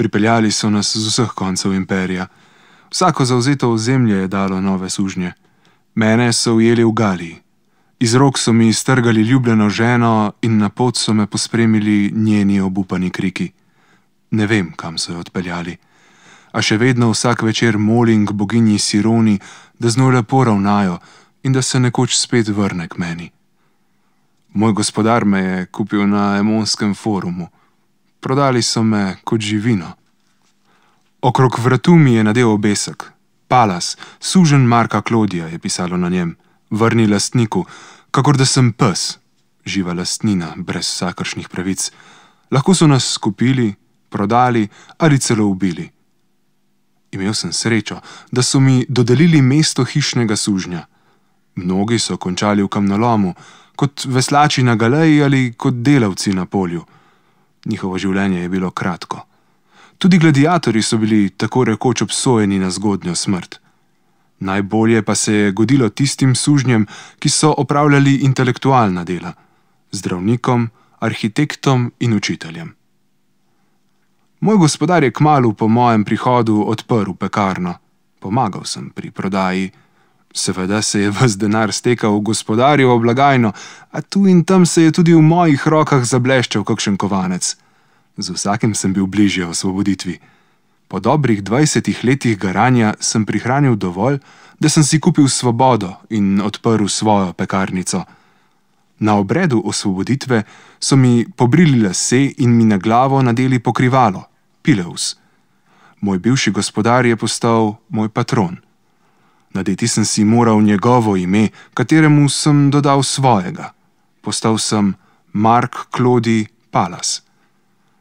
Pripeljali so nas z vseh koncev imperija. Vsako zauzeto ozemlje je dalo nove sužnje. Mene so ujeli v Galiji. Iz rok so mi strgali ljubljeno ženo in na pot so me pospremili njeni obupani kriki. Ne vem, kam so jo odpeljali. A še vedno vsak večer molim k boginji Sironi, da z njo lepo ravnajo in da se nekoč spet vrne k meni. Moj gospodar me je kupil na emonskem forumu prodali so me kot živino. Okrog vratu mi je nadel obesek, palas, sužen Marka Klodija je pisalo na njem, vrni lastniku, kakor da sem pes, živa lastnina, brez vsakršnih pravic. Lahko so nas skupili, prodali ali celo ubili. Imel sem srečo, da so mi dodelili mesto hišnega sužnja. Mnogi so končali v kamnolomu, kot veslači na galeji ali kot delavci na polju njihovo življenje je bilo kratko. Tudi gladiatori so bili tako rekoč obsojeni na zgodnjo smrt. Najbolje pa se je godilo tistim sužnjem, ki so opravljali intelektualna dela, zdravnikom, arhitektom in učiteljem. Moj gospodar je kmalo po mojem prihodu odprl pekarno, pomagal sem pri prodaji. Seveda se je vas denar stekal v gospodarju v blagajno, a tu in tam se je tudi v mojih rokah zableščal kakšen kovanec. Z vsakim sem bil bližje osvoboditvi. Po dobrih dvajsetih letih garanja sem prihranil dovolj, da sem si kupil svobodo in odprl svojo pekarnico. Na obredu osvoboditve so mi pobrili lase in mi na glavo nadeli pokrivalo, pileus. Moj bivši gospodar je postal moj patron – Nadeti sem si moral njegovo ime, kateremu sem dodal svojega. Postal sem Mark Klodi Palas.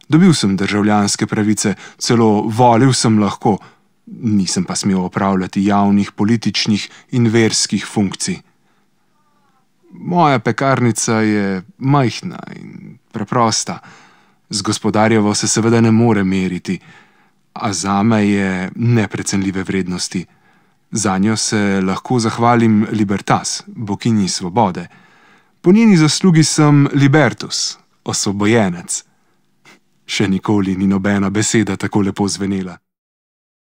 Dobil sem državljanske pravice, celo volil sem lahko, nisem pa smel opravljati javnih, političnih in verskih funkcij. Moja pekarnica je majhna in preprosta, z gospodarjevo se seveda ne more meriti, a za me je neprecenljive vrednosti. Za njo se lahko zahvalim Libertas, bokini svobode. Po njeni zaslugi sem Libertus, osvobojenec. Še nikoli ni nobena beseda tako lepo zvenela.